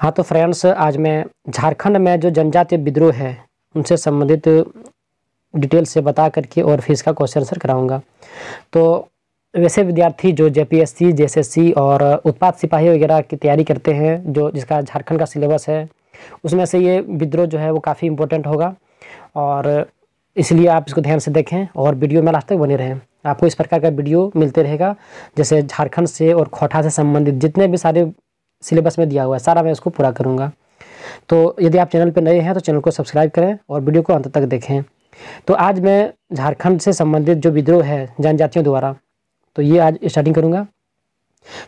हाँ तो फ्रेंड्स आज मैं झारखंड में जो जनजातीय विद्रोह है उनसे संबंधित डिटेल से बता करके और फिर इसका क्वेश्चन आंसर कराऊंगा तो वैसे विद्यार्थी जो जे पी और उत्पाद सिपाही वगैरह की तैयारी करते हैं जो जिसका झारखंड का सिलेबस है उसमें से ये विद्रोह जो है वो काफ़ी इम्पोर्टेंट होगा और इसलिए आप इसको ध्यान से देखें और वीडियो में लास्ट तक बने रहें आपको इस प्रकार का वीडियो मिलते रहेगा जैसे झारखंड से और खोटा से संबंधित जितने भी सारे सिलेबस में दिया हुआ है सारा मैं उसको पूरा करूँगा तो यदि आप चैनल पर नए हैं तो चैनल को सब्सक्राइब करें और वीडियो को अंत तक देखें तो आज मैं झारखंड से संबंधित जो विद्रोह है जनजातियों द्वारा तो ये आज स्टार्टिंग करूँगा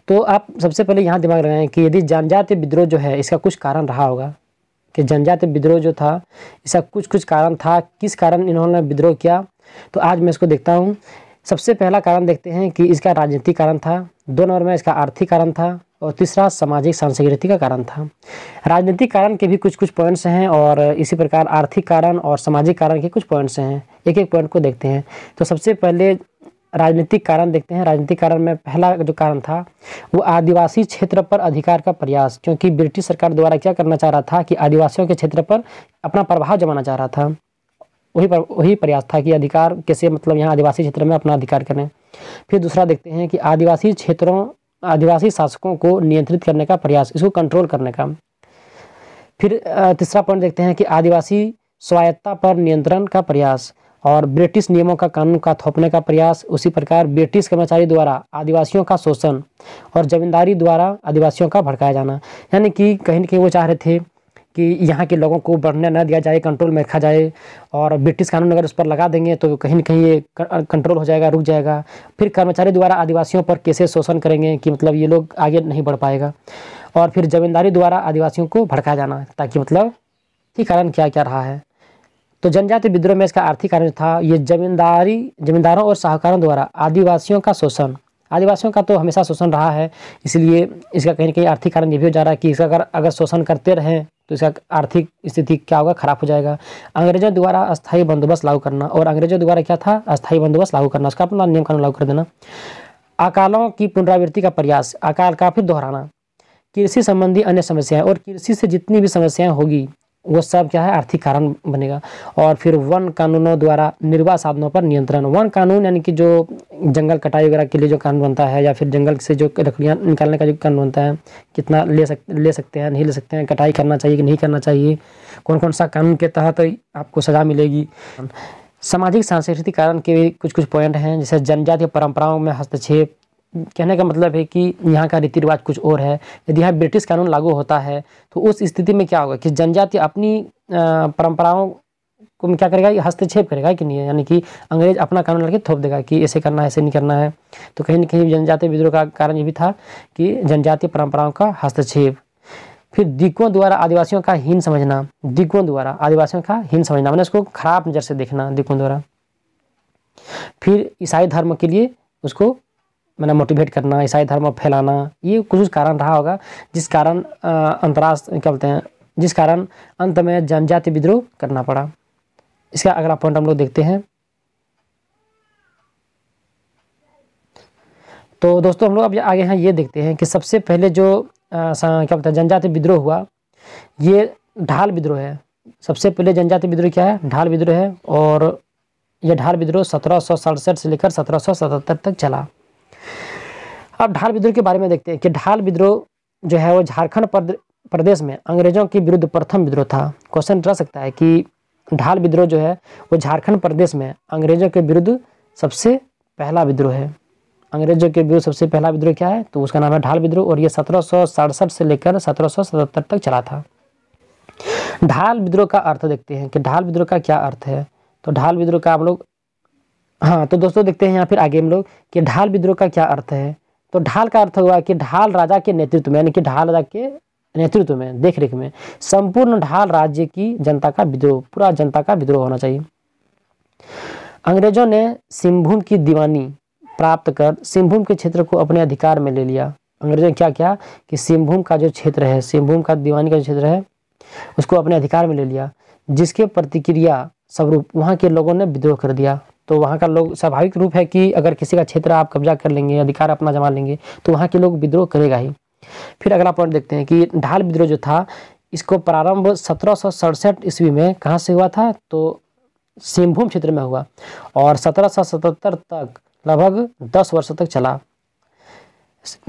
तो आप सबसे पहले यहाँ दिमाग लगाएं कि यदि जनजाति विद्रोह जो है इसका कुछ कारण रहा होगा कि जनजाति विद्रोह जो था इसका कुछ कुछ कारण था किस कारण इन्होंने विद्रोह किया तो आज मैं इसको देखता हूँ सबसे पहला कारण देखते हैं कि इसका राजनीतिक कारण था दो नंबर में इसका आर्थिक कारण था और तीसरा सामाजिक सांस्कृतिक का कारण था राजनीतिक कारण के भी कुछ कुछ पॉइंट्स हैं और इसी प्रकार आर्थिक कारण और सामाजिक कारण के कुछ पॉइंट्स हैं एक एक पॉइंट को देखते हैं तो सबसे पहले राजनीतिक कारण देखते हैं राजनीतिक कारण में पहला जो कारण था वो आदिवासी क्षेत्र पर अधिकार का प्रयास क्योंकि ब्रिटिश सरकार द्वारा क्या करना चाह रहा था कि आदिवासियों के क्षेत्र पर अपना प्रभाव जमाना चाह रहा था वही पर, वही प्रयास था कि अधिकार कैसे मतलब यहाँ आदिवासी क्षेत्र में अपना अधिकार करें फिर दूसरा देखते हैं कि आदिवासी क्षेत्रों आदिवासी शासकों को नियंत्रित करने का प्रयास इसको कंट्रोल करने का फिर तीसरा पॉइंट देखते हैं कि आदिवासी स्वायत्ता पर नियंत्रण का प्रयास और ब्रिटिश नियमों का कानून का थोपने का प्रयास उसी प्रकार ब्रिटिश कर्मचारी द्वारा आदिवासियों का शोषण और जमींदारी द्वारा आदिवासियों का भड़काया जाना यानी कि कहीं ना कहीं वो चाह रहे थे कि यहाँ के लोगों को बढ़ने न दिया जाए कंट्रोल में रखा जाए और ब्रिटिश कानून अगर उस पर लगा देंगे तो कहीं ना कहीं ये कंट्रोल हो जाएगा रुक जाएगा फिर कर्मचारी द्वारा आदिवासियों पर कैसे शोषण करेंगे कि मतलब ये लोग आगे नहीं बढ़ पाएगा और फिर जमींदारी द्वारा आदिवासियों को भड़काया जाना ताकि मतलब कि कारण क्या क्या रहा है तो जनजाति विद्रोह में इसका आर्थिक कारण था ये जमींदारी जमींदारों और साहूकारों द्वारा आदिवासियों का शोषण आदिवासियों का तो हमेशा शोषण रहा है इसलिए इसका कहीं ना कहीं आर्थिक कारण ये भी हो जा रहा है कि इसका अगर अगर शोषण करते रहें तो इसका आर्थिक स्थिति क्या होगा खराब हो जाएगा अंग्रेजों द्वारा अस्थायी बंदोबस्त लागू करना और अंग्रेजों द्वारा क्या था अस्थायी बंदोबस्त लागू करना उसका अपना नियम कानून लागू कर देना अकालों की पुनरावृत्ति का प्रयास अकाल का फिर दोहराना कृषि संबंधी अन्य समस्याएं और कृषि से जितनी भी समस्याएं होगी वो सब क्या है आर्थिक कारण बनेगा और फिर वन कानूनों द्वारा निर्वाह साधनों पर नियंत्रण वन कानून यानी कि जो जंगल कटाई वगैरह के लिए जो कानून बनता है या फिर जंगल से जो लकड़ियाँ निकालने का जो कानून बनता है कितना ले सक ले सकते हैं नहीं ले सकते हैं कटाई करना चाहिए कि नहीं करना चाहिए कौन कौन सा कानून के तहत तो आपको सज़ा मिलेगी सामाजिक सांस्कृतिक कारण के कुछ कुछ पॉइंट हैं जैसे जनजातीय परंपराओं में हस्तक्षेप कहने का मतलब है कि यहाँ का रीति रिवाज कुछ और है यदि यहाँ ब्रिटिश कानून लागू होता है तो उस स्थिति में क्या होगा कि जनजाति अपनी परंपराओं को क्या करेगा हस्तक्षेप करेगा कि नहीं यानी कि अंग्रेज अपना कानून लड़के थोप देगा कि ऐसे करना है ऐसे नहीं करना है तो कहीं ना कहीं जनजातीय विद्रोह का कारण ये भी था कि जनजातीय परंपराओं का हस्तक्षेप फिर दिग्गों द्वारा आदिवासियों का हीन समझना दिग्गों द्वारा आदिवासियों का हीन समझना मैंने उसको खराब नज़र से देखना दिग्गों द्वारा फिर ईसाई धर्म के लिए उसको मैंने मोटिवेट करना ईसाई धर्म फैलाना ये कुछ कुछ कारण रहा होगा जिस कारण अंतर्राष्ट्र क्या बोलते हैं जिस कारण अंत में जनजाति विद्रोह करना पड़ा इसका अगला पॉइंट हम लोग देखते हैं तो दोस्तों हम लोग अब आगे हैं ये देखते हैं कि सबसे पहले जो आ, क्या बोलते हैं जनजाति विद्रोह हुआ ये ढाल विद्रोह है सबसे पहले जनजाति विद्रोह क्या है ढाल विद्रोह है और यह ढाल विद्रोह सत्रह सौ सड़सठ से लेकर सत्रह सौ सतहत्तर तक चला अब ढाल विद्रोह के बारे में देखते हैं कि ढाल विद्रोह जो है वो झारखंड प्रदेश में अंग्रेजों के विरुद्ध प्रथम विद्रोह था क्वेश्चन रह सकता है कि ढाल विद्रोह जो है वो झारखंड प्रदेश में अंग्रेजों के विरुद्ध सबसे पहला विद्रोह है अंग्रेजों के विरुद्ध सबसे पहला विद्रोह क्या है तो उसका नाम है ढाल विद्रोह और ये सत्रह से लेकर सत्रह तक चला था ढाल विद्रोह का अर्थ देखते हैं कि ढाल विद्रोह का क्या अर्थ है तो ढाल विद्रोह का आप लोग हाँ तो दोस्तों देखते हैं यहाँ फिर आगे हम लोग कि ढाल विद्रोह का क्या अर्थ है तो ढाल का अर्थ हुआ कि ढाल राजा के नेतृत्व में यानी कि ढाल राजा के नेतृत्व में देख रेख में संपूर्ण ढाल राज्य की जनता का विद्रोह पूरा जनता का विद्रोह होना चाहिए अंग्रेजों ने सिंहभूम की दीवानी प्राप्त कर सिंहभूम के क्षेत्र को अपने अधिकार में ले लिया अंग्रेजों ने क्या किया कि सिंहभूम का जो क्षेत्र है सिंहभूम का दीवानी का जो क्षेत्र है उसको अपने अधिकार में ले लिया जिसके प्रतिक्रिया स्वरूप वहाँ के लोगों ने विद्रोह कर दिया तो वहाँ का लोग स्वाभाविक रूप है कि अगर किसी का क्षेत्र आप कब्जा कर लेंगे अधिकार अपना जमा लेंगे तो वहाँ के लोग विद्रोह करेगा ही फिर अगला पॉइंट देखते हैं कि ढाल विद्रोह जो था इसको प्रारंभ सत्रह ईस्वी में कहाँ से हुआ था तो सिंहभूम क्षेत्र में हुआ और सत्रह तक लगभग दस वर्ष तक चला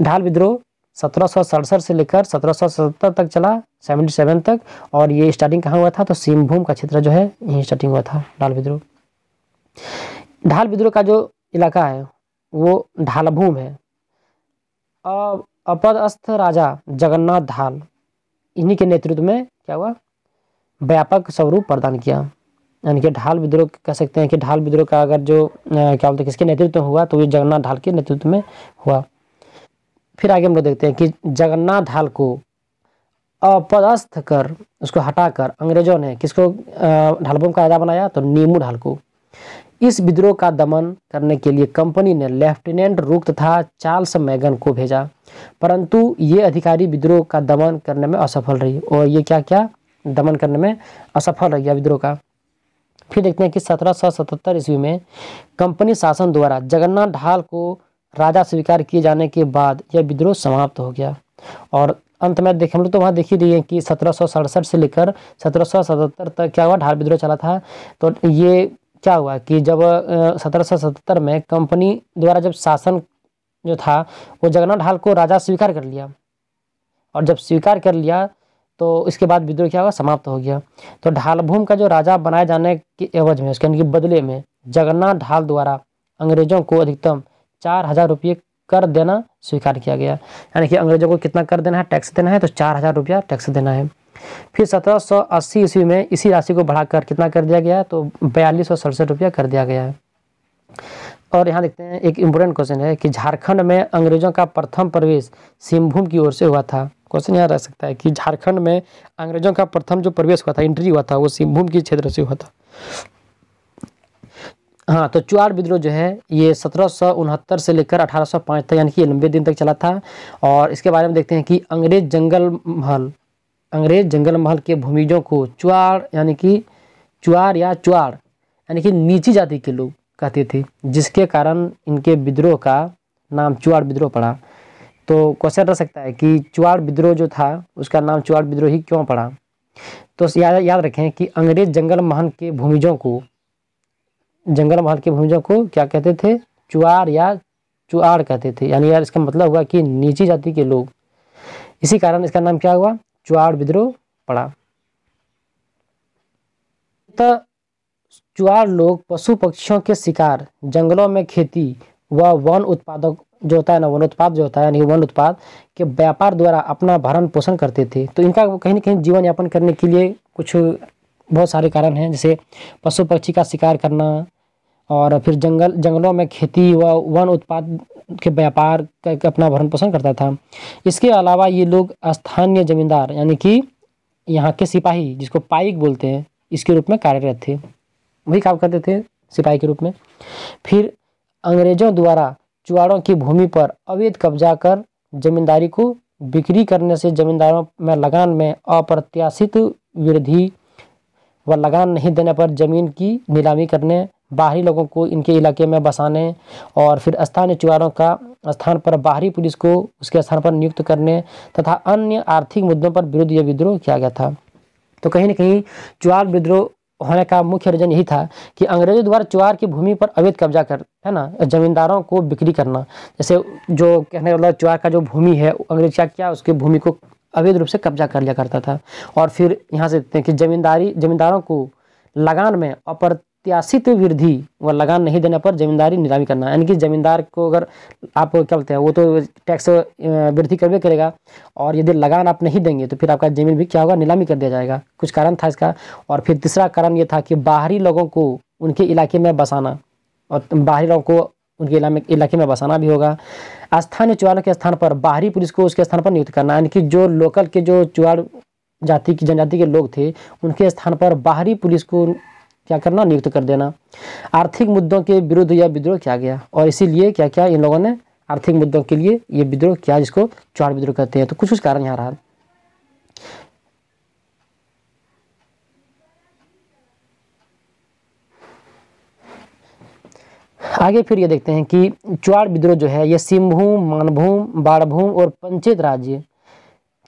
ढाल विद्रोह सत्रह से लेकर सत्रह तक चला सेवेंटी सेवन तक और ये स्टार्टिंग कहाँ हुआ था तो सिंहभूम का क्षेत्र जो है यहीं स्टार्टिंग हुआ था ढाल विद्रोह ढाल विद्रोह का जो इलाका है वो ढालभूम है अब अपदस्थ राजा जगन्नाथ ढाल इन्हीं के नेतृत्व में क्या हुआ व्यापक स्वरूप प्रदान किया यानी कि ढाल विद्रोह कह सकते हैं कि ढाल विद्रोह का अगर जो क्या बोलते हैं किसके नेतृत्व हुआ तो ये जगन्नाथ ढाल के नेतृत्व में हुआ फिर आगे हम लोग देखते हैं कि जगन्नाथ ढाल को अपदस्थ कर उसको हटाकर अंग्रेजों ने किसको ढालभूम का राजा बनाया तो नीमू ढाल को इस विद्रोह का दमन करने के लिए कंपनी ने लेफ्टिनेंट रुक तथा चार्ल्स मैगन को भेजा परंतु ये अधिकारी विद्रोह का दमन करने में असफल रही और ये क्या क्या दमन करने में असफल रह गया विद्रोह का फिर देखते हैं कि सत्रह सौ सतहत्तर ईस्वी में कंपनी शासन द्वारा जगन्नाथ ढाल को राजा स्वीकार किए जाने के बाद यह विद्रोह समाप्त हो गया और अंत में देखें हम लोग तो वहाँ देख ही रही है कि सत्रह से लेकर सत्रह तक क्या हुआ ढाल विद्रोह चला था तो ये क्या हुआ कि जब सत्रह में कंपनी द्वारा जब शासन जो था वो जगन्नाथ हाल को राजा स्वीकार कर लिया और जब स्वीकार कर लिया तो इसके बाद विद्रोह क्या हुआ समाप्त हो गया तो ढालभूम का जो राजा बनाए जाने के एवज में उसके यानी कि बदले में जगन्नाथ ढाल द्वारा अंग्रेजों को अधिकतम चार हज़ार रुपये कर देना स्वीकार किया गया यानी कि अंग्रेजों को कितना कर देना है टैक्स देना है तो चार हज़ार रुपया टैक्स देना है फिर सत्रह सौ अस्सी ईस्वी में इसी राशि को बढ़ाकर कितना कर दिया गया तो बयालीस सौ सड़सठ रुपया कर दिया गया है और यहाँ देखते हैं एक इम्पोर्टेंट क्वेश्चन है कि झारखंड में अंग्रेजों का प्रथम प्रवेश सिंहभूम की ओर से हुआ था क्वेश्चन यहाँ रह सकता है कि झारखंड में अंग्रेजों का प्रथम जो प्रवेश हुआ था एंट्री हुआ था वो सिंहभूम के क्षेत्र से हुआ था हाँ तो चुआर विद्रोह जो है ये सत्रह से लेकर 1805 तक यानी कि लंबे दिन तक चला था और इसके बारे में देखते हैं कि अंग्रेज जंगल महल अंग्रेज जंगल महल के भूमिजों को चुआर यानी कि चुआर या चुआड़ यानी कि नीची जाति के लोग कहते थे जिसके कारण इनके विद्रोह का नाम चुआड़ विद्रोह पड़ा तो क्वेश्चन रह सकता है कि चुआड़ विद्रोह जो था उसका नाम चुआड़ विद्रोह ही क्यों पड़ा तो याद याद रखें कि अंग्रेज जंगल महल के भूमिजों को जंगल महल के भूमिजों को क्या कहते थे चुआर या चुआड़ कहते थे यानी यार इसका मतलब हुआ कि नीची जाति के लोग इसी कारण इसका नाम क्या हुआ चुआड़ विद्रोह पड़ा तो चुआड़ लोग पशु पक्षियों के शिकार जंगलों में खेती व वन उत्पादक जो होता है ना वन उत्पाद जो होता है यानी वन उत्पाद के व्यापार द्वारा अपना भरण पोषण करते थे तो इनका कहीं ना कहीं जीवन यापन करने के लिए कुछ बहुत सारे कारण हैं जैसे पशु पक्षी का शिकार करना और फिर जंगल जंगलों में खेती व वन उत्पाद के व्यापार का अपना भरण पोषण करता था इसके अलावा ये लोग स्थानीय जमींदार यानी कि यहाँ के सिपाही जिसको पाइक बोलते हैं इसके रूप में कार्यरत थे वही काम करते थे सिपाही के रूप में फिर अंग्रेजों द्वारा चुआड़ों की भूमि पर अवैध कब्जा कर जमींदारी को बिक्री करने से जमींदारों में लगान में अप्रत्याशित वृद्धि व लगान नहीं देने पर जमीन की नीलामी करने बाहरी लोगों को इनके इलाके में बसाने और फिर स्थानीय चुहारों का स्थान पर बाहरी पुलिस को उसके स्थान पर नियुक्त करने तथा अन्य आर्थिक मुद्दों पर विरोध या विद्रोह किया गया था तो कहीं ना कहीं चुहार विद्रोह होने का मुख्य रीजन यही था कि अंग्रेजों द्वारा चुहार की भूमि पर अवैध कब्जा कर है ना जमींदारों को बिक्री करना जैसे जो कहने वाला चुहार का जो भूमि है अंग्रेज क्या क्या उसकी भूमि को अवैध रूप से कब्जा कर लिया करता था और फिर यहाँ से देखते हैं कि जमींदारी जमींदारों को लगान में अपर प्रत्याशित वृद्धि व लगान नहीं देने पर जमींदारी नीलामी करना यानी कि जमींदार को अगर आप क्या बोलते हैं वो तो टैक्स वृद्धि करवे करेगा और यदि लगान आप नहीं देंगे तो फिर आपका जमीन भी क्या होगा नीलामी कर दिया जाएगा कुछ कारण था इसका और फिर तीसरा कारण ये था कि बाहरी लोगों को उनके इलाके में बसाना और बाहरी लोगों को उनके इलाके में बसाना भी होगा स्थानीय चुवाड़ के स्थान पर बाहरी पुलिस को उसके स्थान पर नियुक्त करना यानी कि जो लोकल के जो चुहाड़ जाति की जनजाति के लोग थे उनके स्थान पर बाहरी पुलिस को क्या करना नियुक्त कर देना आर्थिक मुद्दों के विरुद्ध यह विद्रोह किया गया और इसीलिए क्या क्या इन लोगों ने आर्थिक मुद्दों के लिए यह विद्रोह किया जिसको चौहान विद्रोह कहते हैं तो कुछ कुछ कारण यहाँ रहा आगे फिर ये देखते हैं कि चुआड़ विद्रोह जो है ये सिंहभूम मानभूम बाड़भूम और पंचेत राज्य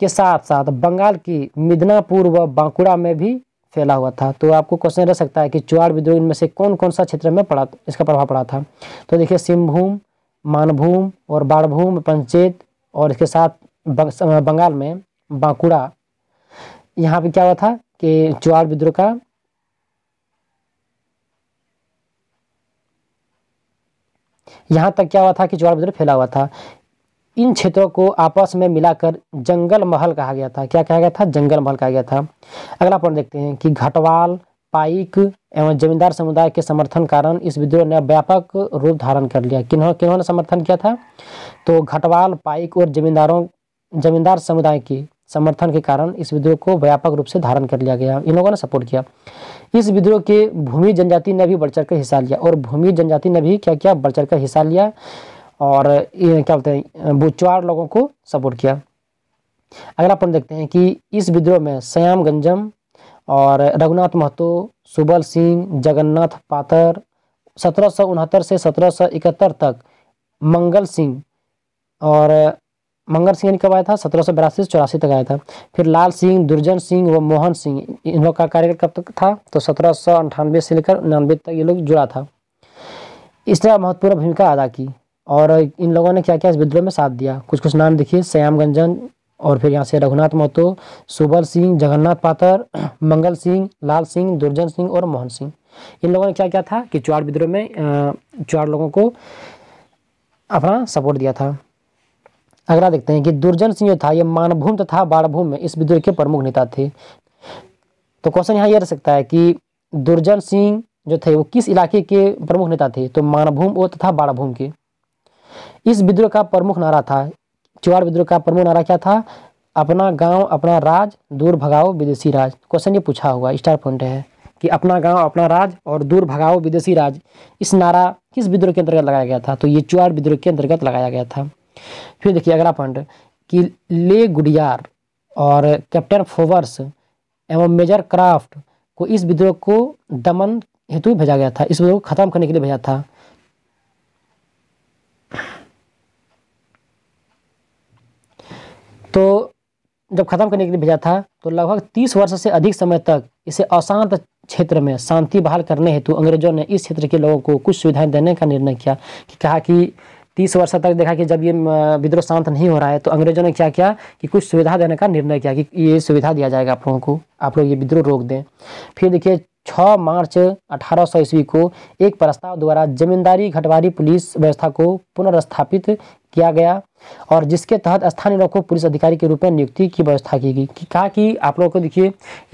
के साथ साथ बंगाल की मिदनापुर व बांकुड़ा में भी फैला हुआ था तो आपको क्वेश्चन रह सकता है कि चुआर विद्रोह इनमें से कौन कौन सा क्षेत्र में पड़ा इसका प्रभाव पड़ा था तो देखिए सिंहभूम मानभूम और बाढ़भूम पंचेत और इसके साथ बंगाल में बांकुड़ा यहाँ पे क्या हुआ था कि चुआर विद्रोह का यहाँ तक क्या हुआ था कि चुआर विद्रोह फैला हुआ था इन क्षेत्रों को आपस में मिलाकर जंगल महल कहा गया था क्या कहा गया था जंगल महल कहा गया था अगला पॉइंट देखते हैं कि घटवाल पाइक एवं जमींदार समुदाय के समर्थन कारण इस विद्रोह ने व्यापक रूप धारण कर लिया किन्हों किन्होंने समर्थन किया था तो घटवाल पाइक और जमींदारों जमींदार समुदाय की समर्थन के कारण इस विद्रोह को व्यापक रूप से धारण कर लिया गया इन लोगों ने सपोर्ट किया इस विद्रोह के भूमि जनजाति ने भी बढ़ चढ़ हिस्सा लिया और भूमि जनजाति ने भी क्या किया बढ़ चढ़ हिस्सा लिया और ये क्या बोलते हैं वो चार लोगों को सपोर्ट किया अगला पॉइंट देखते हैं कि इस विद्रोह में श्याम गंजम और रघुनाथ महतो सुबल सिंह जगन्नाथ पाथर सत्रह से सत्रह तक मंगल सिंह और मंगल सिंह कब आया था सत्रह सौ बिरासी से चौरासी तक आया था फिर लाल सिंह दुर्जन सिंह व मोहन सिंह इन लोग का कार्यकाल कब तक था तो सत्रह सौ अंठानवे से लेकर उनानवे तक ये लोग जुड़ा था इसने महत्वपूर्ण भूमिका अदा की और इन लोगों ने क्या क्या इस विद्रोह में साथ दिया कुछ कुछ नाम देखिए श्याम गंजन और फिर यहाँ से रघुनाथ महतो सुबल सिंह जगन्नाथ पात्र मंगल सिंह लाल सिंह दुर्जन सिंह और मोहन सिंह इन लोगों ने क्या क्या था कि चार विद्रोह में चार लोगों को अपना सपोर्ट दिया था अगला देखते हैं कि दुर्जन सिंह जो था ये मानभूम तथा तो बाढ़भूम में इस विद्रोह के प्रमुख नेता थे तो क्वेश्चन यहाँ ये यह रह सकता है कि दुर्जन सिंह जो थे वो किस इलाके के प्रमुख नेता थे तो मानभूम और तथा बाढ़भूम के इस विद्रोह का प्रमुख नारा था चुवाड़ विद्रोह का प्रमुख नारा क्या था अपना गांव अपना राज दूर भगाओ विदेशी राज क्वेश्चन ये पूछा होगा स्टार पॉइंट है कि अपना गांव अपना राज और दूर भगाओ विदेशी राज इस नारा किस विद्रोह के अंतर्गत लगाया गया था तो ये चुवाड़ विद्रोह के अंतर्गत लगाया गया था फिर देखिए अगला पॉइंट कि ले गुडियार और कैप्टन फोवर्स एवं मेजर क्राफ्ट को इस विद्रोह को दमन हेतु भेजा गया था इस विद्रोह को खत्म करने के लिए भेजा था जब खत्म करने के लिए भेजा था तो लगभग तीस वर्ष से अधिक समय तक इसे अशांत क्षेत्र में शांति बहाल करने हेतु अंग्रेजों ने इस क्षेत्र के लोगों को कुछ सुविधाएं देने का निर्णय किया कि कहा कि तीस वर्ष तक देखा कि जब ये विद्रोह शांत नहीं हो रहा है तो अंग्रेजों ने क्या किया कि कुछ सुविधा देने का निर्णय किया कि ये सुविधा दिया जाएगा आप लोगों को आप लोग ये विद्रोह रोक दें फिर देखिए 6 मार्च अठारह सौ ईस्वी को एक प्रस्ताव द्वारा जमींदारी घटवारी पुलिस व्यवस्था को पुनर्स्थापित किया गया और जिसके तहत स्थानीय लोगों को पुलिस अधिकारी के रूप में नियुक्ति की व्यवस्था की गई कहा कि आप लोगों को देखिए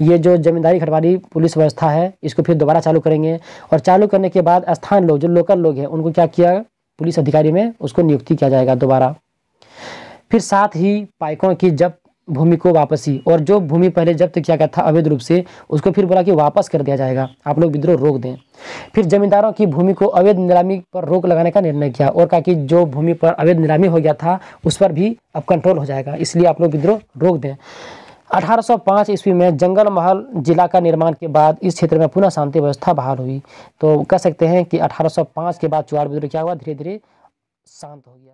ये जो जमींदारी घटवारी पुलिस व्यवस्था है इसको फिर दोबारा चालू करेंगे और चालू करने के बाद स्थानीय लोग जो लोकल लोग हैं उनको क्या किया पुलिस अधिकारी में उसको नियुक्ति किया जाएगा दोबारा फिर साथ ही पाइकों की जब भूमि को वापसी और जो भूमि पहले जब्त किया गया था अवैध रूप से उसको फिर बोला कि वापस कर दिया जाएगा आप लोग विद्रोह रोक दें फिर जमींदारों की भूमि को अवैध नीलामी पर रोक लगाने का निर्णय किया और कहा कि जो भूमि पर अवैध नीलामी हो गया था उस पर भी अब कंट्रोल हो जाएगा इसलिए आप लोग विद्रोह रोक दें 1805 ईस्वी में जंगल महल जिला का निर्माण के बाद इस क्षेत्र में पुनः शांति व्यवस्था बहाल हुई तो कह सकते हैं कि 1805 के बाद चुआड़ विद्रोह क्या हुआ धीरे धीरे शांत हो गया